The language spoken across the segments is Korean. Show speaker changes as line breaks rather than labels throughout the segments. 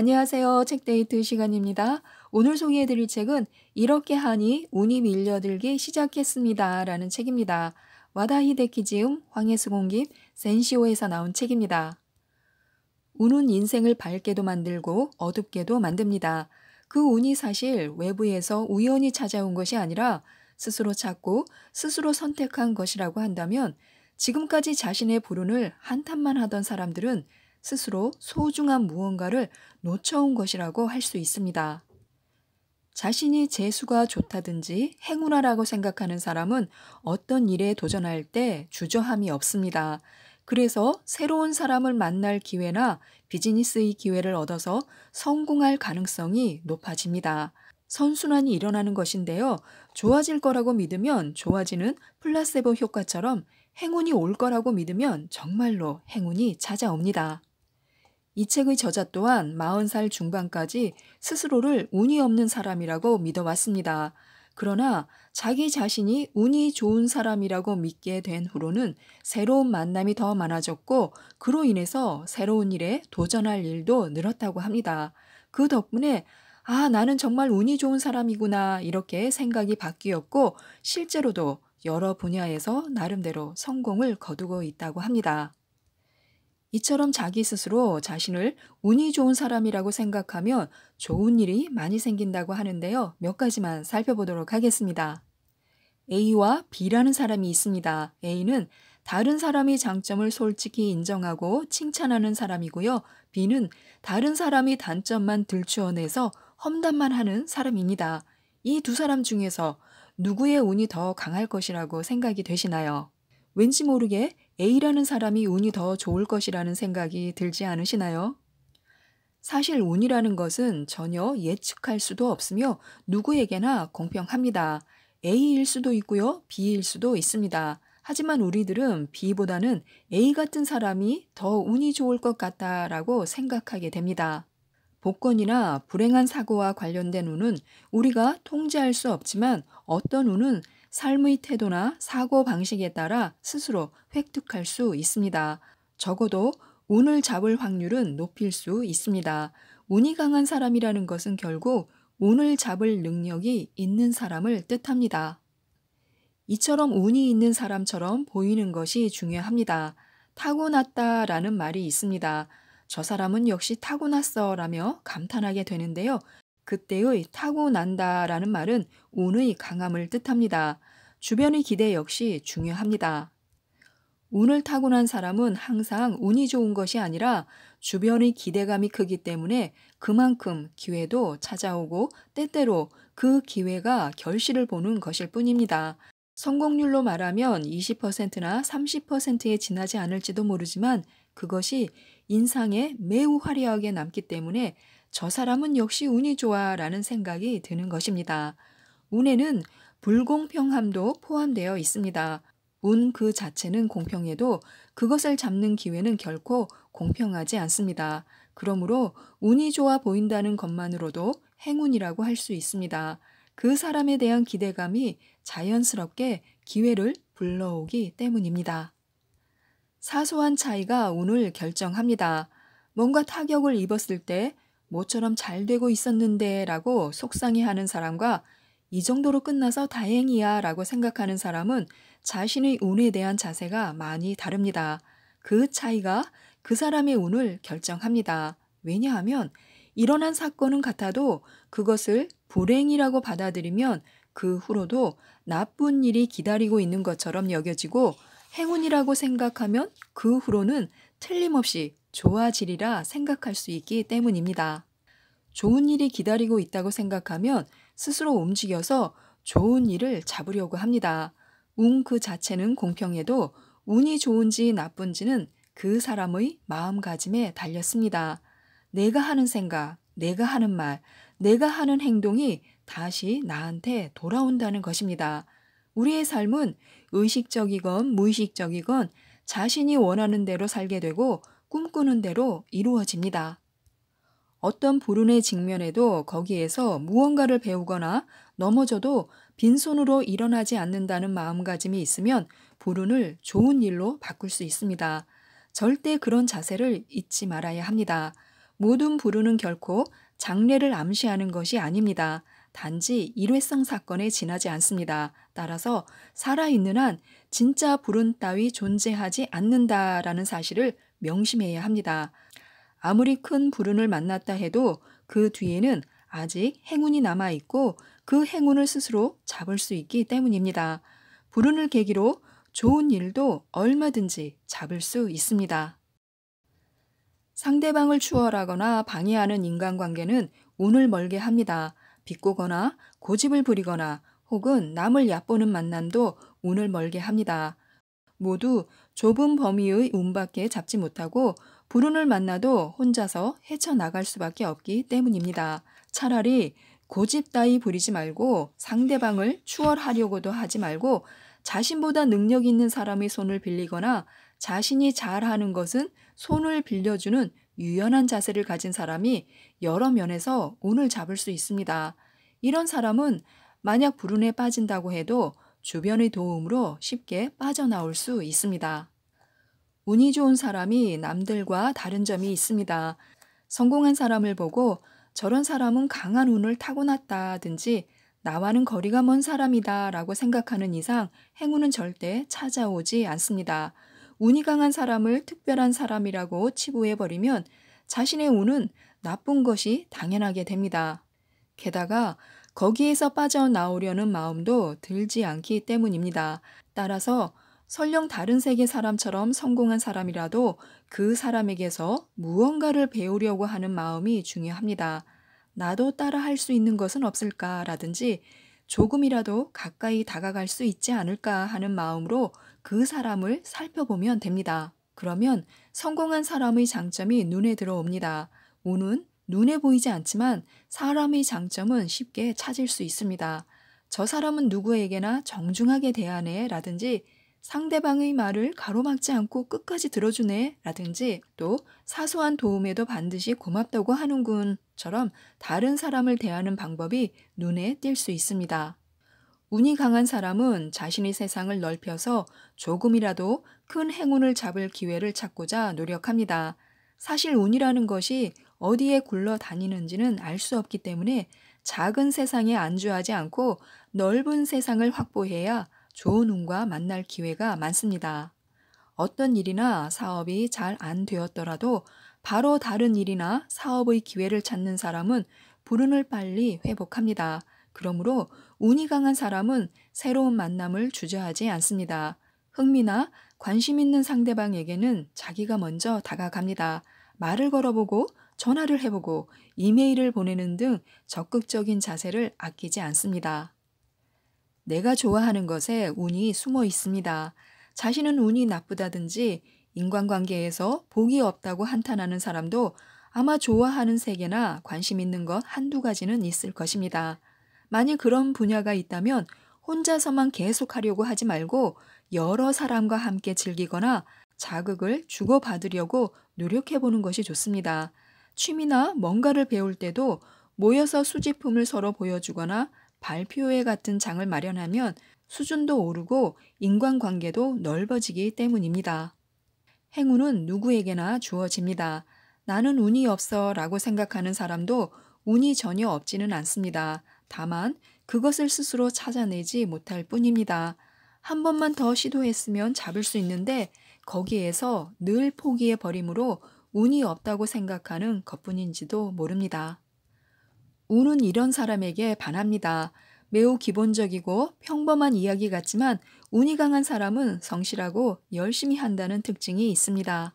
안녕하세요. 책데이트 시간입니다. 오늘 소개해드릴 책은 이렇게 하니 운이 밀려들기 시작했습니다. 라는 책입니다. 와다히데키지음 황해수공김 센시오에서 나온 책입니다. 운은 인생을 밝게도 만들고 어둡게도 만듭니다. 그 운이 사실 외부에서 우연히 찾아온 것이 아니라 스스로 찾고 스스로 선택한 것이라고 한다면 지금까지 자신의 불운을 한탄만 하던 사람들은 스스로 소중한 무언가를 놓쳐온 것이라고 할 수 있습니다. 자신이 재수가 좋다든지 행운아라고 생각하는 사람은 어떤 일에 도전할 때 주저함이 없습니다. 그래서 새로운 사람을 만날 기회나 비즈니스의 기회를 얻어서 성공할 가능성이 높아집니다. 선순환이 일어나는 것인데요. 좋아질 거라고 믿으면 좋아지는 플라세보 효과처럼 행운이 올 거라고 믿으면 정말로 행운이 찾아옵니다. 이 책의 저자 또한 40살 중반까지 스스로를 운이 없는 사람이라고 믿어왔습니다. 그러나 자기 자신이 운이 좋은 사람이라고 믿게 된 후로는 새로운 만남이 더 많아졌고 그로 인해서 새로운 일에 도전할 일도 늘었다고 합니다. 그 덕분에 아, 나는 정말 운이 좋은 사람이구나 이렇게 생각이 바뀌었고 실제로도 여러 분야에서 나름대로 성공을 거두고 있다고 합니다. 이처럼 자기 스스로 자신을 운이 좋은 사람이라고 생각하면 좋은 일이 많이 생긴다고 하는데요. 몇 가지만 살펴보도록 하겠습니다. A와 B라는 사람이 있습니다. A는 다른 사람이 장점을 솔직히 인정하고 칭찬하는 사람이고요. B는 다른 사람이 단점만 들추어내서 험담만 하는 사람입니다. 이 두 사람 중에서 누구의 운이 더 강할 것이라고 생각이 되시나요? 왠지 모르게 A라는 사람이 운이 더 좋을 것이라는 생각이 들지 않으시나요? 사실 운이라는 것은 전혀 예측할 수도 없으며 누구에게나 공평합니다. A일 수도 있고요, B일 수도 있습니다. 하지만 우리들은 B보다는 A 같은 사람이 더 운이 좋을 것 같다라고 생각하게 됩니다. 복권이나 불행한 사고와 관련된 운은 우리가 통제할 수 없지만 어떤 운은 삶의 태도나 사고 방식에 따라 스스로 획득할 수 있습니다. 적어도 운을 잡을 확률은 높일 수 있습니다. 운이 강한 사람이라는 것은 결국 운을 잡을 능력이 있는 사람을 뜻합니다. 이처럼 운이 있는 사람처럼 보이는 것이 중요합니다. 타고났다 라는 말이 있습니다. 저 사람은 역시 타고났어 라며 감탄하게 되는데요. 그때의 타고난다라는 말은 운의 강함을 뜻합니다. 주변의 기대 역시 중요합니다. 운을 타고난 사람은 항상 운이 좋은 것이 아니라 주변의 기대감이 크기 때문에 그만큼 기회도 찾아오고 때때로 그 기회가 결실을 보는 것일 뿐입니다. 성공률로 말하면 20%나 30%에 지나지 않을지도 모르지만 그것이 인상에 매우 화려하게 남기 때문에 저 사람은 역시 운이 좋아 라는 생각이 드는 것입니다. 운에는 불공평함도 포함되어 있습니다. 운 그 자체는 공평해도 그것을 잡는 기회는 결코 공평하지 않습니다. 그러므로 운이 좋아 보인다는 것만으로도 행운이라고 할 수 있습니다. 그 사람에 대한 기대감이 자연스럽게 기회를 불러오기 때문입니다. 사소한 차이가 운을 결정합니다. 뭔가 타격을 입었을 때 모처럼 잘 되고 있었는데 라고 속상해 하는 사람과 이 정도로 끝나서 다행이야 라고 생각하는 사람은 자신의 운에 대한 자세가 많이 다릅니다. 그 차이가 그 사람의 운을 결정합니다. 왜냐하면 일어난 사건은 같아도 그것을 불행이라고 받아들이면 그 후로도 나쁜 일이 기다리고 있는 것처럼 여겨지고 행운이라고 생각하면 그 후로는 틀림없이 좋아지리라 생각할 수 있기 때문입니다. 좋은 일이 기다리고 있다고 생각하면 스스로 움직여서 좋은 일을 잡으려고 합니다. 운 그 자체는 공평해도 운이 좋은지 나쁜지는 그 사람의 마음가짐에 달렸습니다. 내가 하는 생각, 내가 하는 말, 내가 하는 행동이 다시 나한테 돌아온다는 것입니다. 우리의 삶은 의식적이건 무의식적이건 자신이 원하는 대로 살게 되고 꿈꾸는 대로 이루어집니다. 어떤 불운의 직면에도 거기에서 무언가를 배우거나 넘어져도 빈손으로 일어나지 않는다는 마음가짐이 있으면 불운을 좋은 일로 바꿀 수 있습니다. 절대 그런 자세를 잊지 말아야 합니다. 모든 불운은 결코 장래를 암시하는 것이 아닙니다. 단지 일회성 사건에 지나지 않습니다. 따라서 살아있는 한 진짜 불운 따위 존재하지 않는다라는 사실을 명심해야 합니다. 아무리 큰 불운을 만났다 해도 그 뒤에는 아직 행운이 남아있고 그 행운을 스스로 잡을 수 있기 때문입니다. 불운을 계기로 좋은 일도 얼마든지 잡을 수 있습니다. 상대방을 추월하거나 방해하는 인간관계는 운을 멀게 합니다. 비꼬거나 고집을 부리거나 혹은 남을 얕보는 만남도 운을 멀게 합니다. 모두 좁은 범위의 운밖에 잡지 못하고 불운을 만나도 혼자서 헤쳐나갈 수밖에 없기 때문입니다. 차라리 고집 따위 부리지 말고 상대방을 추월하려고도 하지 말고 자신보다 능력 있는 사람의 손을 빌리거나 자신이 잘하는 것은 손을 빌려주는 유연한 자세를 가진 사람이 여러 면에서 운을 잡을 수 있습니다. 이런 사람은 만약 불운에 빠진다고 해도 주변의 도움으로 쉽게 빠져나올 수 있습니다. 운이 좋은 사람이 남들과 다른 점이 있습니다. 성공한 사람을 보고 저런 사람은 강한 운을 타고났다든지 나와는 거리가 먼 사람이다 라고 생각하는 이상 행운은 절대 찾아오지 않습니다. 운이 강한 사람을 특별한 사람이라고 치부해버리면 자신의 운은 나쁜 것이 당연하게 됩니다. 게다가 거기에서 빠져나오려는 마음도 들지 않기 때문입니다. 따라서 설령 다른 세계 사람처럼 성공한 사람이라도 그 사람에게서 무언가를 배우려고 하는 마음이 중요합니다. 나도 따라 할 수 있는 것은 없을까라든지 조금이라도 가까이 다가갈 수 있지 않을까 하는 마음으로 그 사람을 살펴보면 됩니다. 그러면 성공한 사람의 장점이 눈에 들어옵니다. 운은 눈에 보이지 않지만 사람의 장점은 쉽게 찾을 수 있습니다. 저 사람은 누구에게나 정중하게 대하네 라든지 상대방의 말을 가로막지 않고 끝까지 들어주네 라든지 또 사소한 도움에도 반드시 고맙다고 하는군처럼 다른 사람을 대하는 방법이 눈에 띌 수 있습니다. 운이 강한 사람은 자신의 세상을 넓혀서 조금이라도 큰 행운을 잡을 기회를 찾고자 노력합니다. 사실 운이라는 것이 어디에 굴러 다니는지는 알 수 없기 때문에 작은 세상에 안주하지 않고 넓은 세상을 확보해야 좋은 운과 만날 기회가 많습니다. 어떤 일이나 사업이 잘 안 되었더라도 바로 다른 일이나 사업의 기회를 찾는 사람은 불운을 빨리 회복합니다. 그러므로 운이 강한 사람은 새로운 만남을 주저하지 않습니다. 흥미나 관심 있는 상대방에게는 자기가 먼저 다가갑니다. 말을 걸어보고 전화를 해보고 이메일을 보내는 등 적극적인 자세를 아끼지 않습니다. 내가 좋아하는 것에 운이 숨어 있습니다. 자신은 운이 나쁘다든지 인간관계에서 복이 없다고 한탄하는 사람도 아마 좋아하는 세계나 관심 있는 것 한두 가지는 있을 것입니다. 만일 그런 분야가 있다면 혼자서만 계속 하려고 하지 말고 여러 사람과 함께 즐기거나 자극을 주고받으려고 노력해 보는 것이 좋습니다. 취미나 뭔가를 배울 때도 모여서 수집품을 서로 보여주거나 발표회 같은 장을 마련하면 수준도 오르고 인간관계도 넓어지기 때문입니다. 행운은 누구에게나 주어집니다. 나는 운이 없어 라고 생각하는 사람도 운이 전혀 없지는 않습니다. 다만 그것을 스스로 찾아내지 못할 뿐입니다. 한 번만 더 시도했으면 잡을 수 있는데 거기에서 늘 포기해 버림으로 운이 없다고 생각하는 것뿐인지도 모릅니다. 운은 이런 사람에게 반합니다. 매우 기본적이고 평범한 이야기 같지만 운이 강한 사람은 성실하고 열심히 한다는 특징이 있습니다.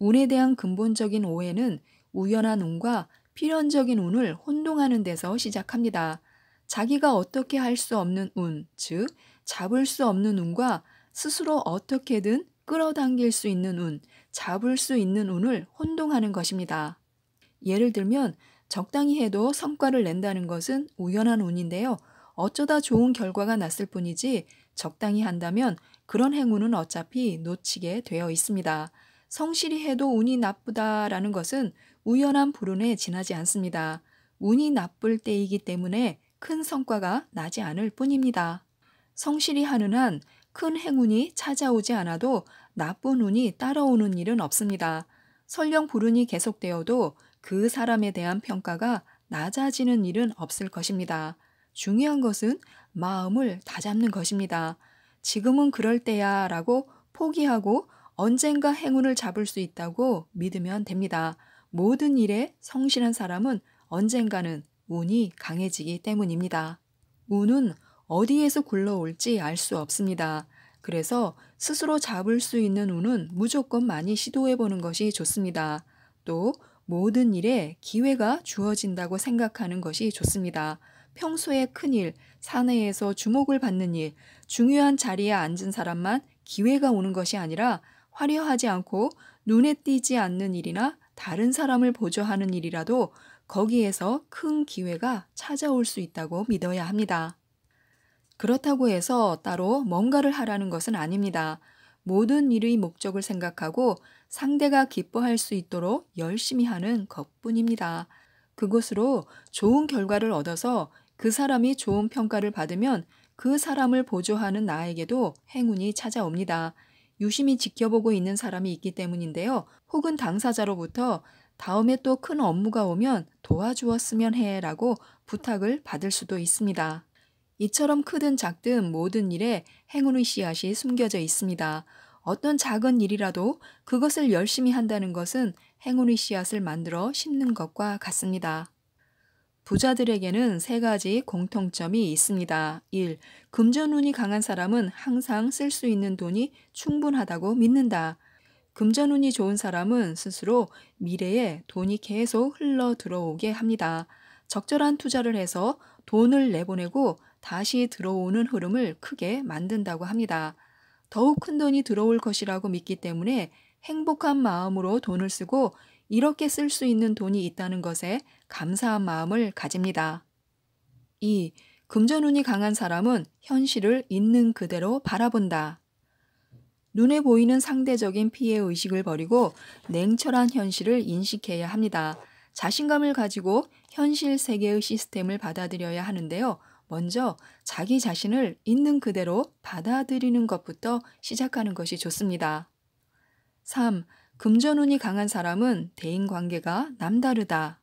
운에 대한 근본적인 오해는 우연한 운과 필연적인 운을 혼동하는 데서 시작합니다. 자기가 어떻게 할 수 없는 운, 즉 잡을 수 없는 운과 스스로 어떻게든 끌어당길 수 있는 운, 잡을 수 있는 운을 혼동하는 것입니다. 예를 들면 적당히 해도 성과를 낸다는 것은 우연한 운인데요. 어쩌다 좋은 결과가 났을 뿐이지 적당히 한다면 그런 행운은 어차피 놓치게 되어 있습니다. 성실히 해도 운이 나쁘다라는 것은 우연한 불운에 지나지 않습니다. 운이 나쁠 때이기 때문에 큰 성과가 나지 않을 뿐입니다. 성실히 하는 한 큰 행운이 찾아오지 않아도 나쁜 운이 따라오는 일은 없습니다. 설령 불운이 계속되어도 그 사람에 대한 평가가 낮아지는 일은 없을 것입니다. 중요한 것은 마음을 다잡는 것입니다. 지금은 그럴 때야 라고 포기하고 언젠가 행운을 잡을 수 있다고 믿으면 됩니다. 모든 일에 성실한 사람은 언젠가는 운이 강해지기 때문입니다. 운은 어디에서 굴러올지 알 수 없습니다. 그래서 스스로 잡을 수 있는 운은 무조건 많이 시도해 보는 것이 좋습니다. 또 모든 일에 기회가 주어진다고 생각하는 것이 좋습니다. 평소에 큰 일, 사내에서 주목을 받는 일, 중요한 자리에 앉은 사람만 기회가 오는 것이 아니라 화려하지 않고 눈에 띄지 않는 일이나 다른 사람을 보조하는 일이라도 거기에서 큰 기회가 찾아올 수 있다고 믿어야 합니다. 그렇다고 해서 따로 뭔가를 하라는 것은 아닙니다. 모든 일의 목적을 생각하고 상대가 기뻐할 수 있도록 열심히 하는 것뿐입니다. 그곳으로 좋은 결과를 얻어서 그 사람이 좋은 평가를 받으면 그 사람을 보조하는 나에게도 행운이 찾아옵니다. 유심히 지켜보고 있는 사람이 있기 때문인데요. 혹은 당사자로부터 다음에 또 큰 업무가 오면 도와주었으면 해 라고 부탁을 받을 수도 있습니다. 이처럼 크든 작든 모든 일에 행운의 씨앗이 숨겨져 있습니다. 어떤 작은 일이라도 그것을 열심히 한다는 것은 행운의 씨앗을 만들어 심는 것과 같습니다. 부자들에게는 세 가지 공통점이 있습니다. 1. 금전운이 강한 사람은 항상 쓸 수 있는 돈이 충분하다고 믿는다. 금전운이 좋은 사람은 스스로 미래에 돈이 계속 흘러 들어오게 합니다. 적절한 투자를 해서 돈을 내보내고 다시 들어오는 흐름을 크게 만든다고 합니다. 더욱 큰 돈이 들어올 것이라고 믿기 때문에 행복한 마음으로 돈을 쓰고 이렇게 쓸 수 있는 돈이 있다는 것에 감사한 마음을 가집니다. 2. 금전운이 강한 사람은 현실을 있는 그대로 바라본다. 눈에 보이는 상대적인 피해 의식을 버리고 냉철한 현실을 인식해야 합니다. 자신감을 가지고 현실 세계의 시스템을 받아들여야 하는데요. 먼저 자기 자신을 있는 그대로 받아들이는 것부터 시작하는 것이 좋습니다. 3. 금전운이 강한 사람은 대인 관계가 남다르다.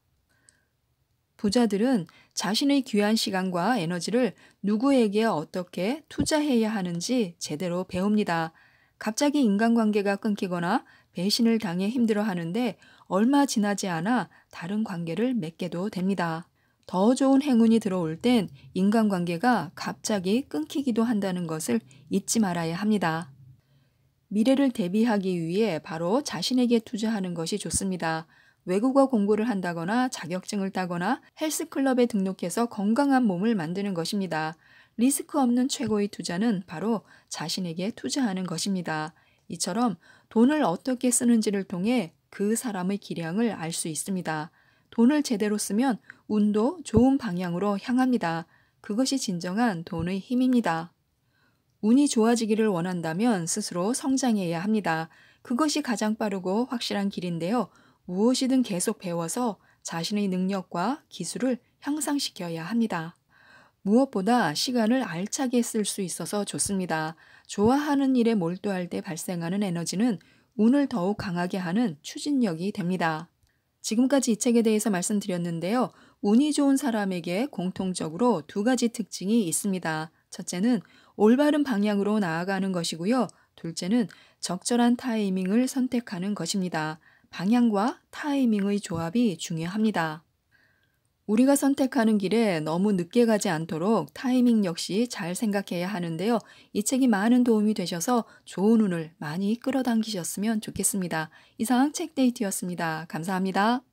부자들은 자신의 귀한 시간과 에너지를 누구에게 어떻게 투자해야 하는지 제대로 배웁니다. 갑자기 인간관계가 끊기거나 배신을 당해 힘들어 하는데 얼마 지나지 않아 다른 관계를 맺게도 됩니다. 더 좋은 행운이 들어올 땐 인간관계가 갑자기 끊기기도 한다는 것을 잊지 말아야 합니다. 미래를 대비하기 위해 바로 자신에게 투자하는 것이 좋습니다. 외국어 공부를 한다거나 자격증을 따거나 헬스클럽에 등록해서 건강한 몸을 만드는 것입니다. 리스크 없는 최고의 투자는 바로 자신에게 투자하는 것입니다. 이처럼 돈을 어떻게 쓰는지를 통해 그 사람의 기량을 알 수 있습니다. 돈을 제대로 쓰면 운도 좋은 방향으로 향합니다. 그것이 진정한 돈의 힘입니다. 운이 좋아지기를 원한다면 스스로 성장해야 합니다. 그것이 가장 빠르고 확실한 길인데요. 무엇이든 계속 배워서 자신의 능력과 기술을 향상시켜야 합니다. 무엇보다 시간을 알차게 쓸 수 있어서 좋습니다. 좋아하는 일에 몰두할 때 발생하는 에너지는 운을 더욱 강하게 하는 추진력이 됩니다. 지금까지 이 책에 대해서 말씀드렸는데요. 운이 좋은 사람에게 공통적으로 두 가지 특징이 있습니다. 첫째는 올바른 방향으로 나아가는 것이고요. 둘째는 적절한 타이밍을 선택하는 것입니다. 방향과 타이밍의 조합이 중요합니다. 우리가 선택하는 길에 너무 늦게 가지 않도록 타이밍 역시 잘 생각해야 하는데요. 이 책이 많은 도움이 되셔서 좋은 운을 많이 끌어당기셨으면 좋겠습니다. 이상 책데이트였습니다. 감사합니다.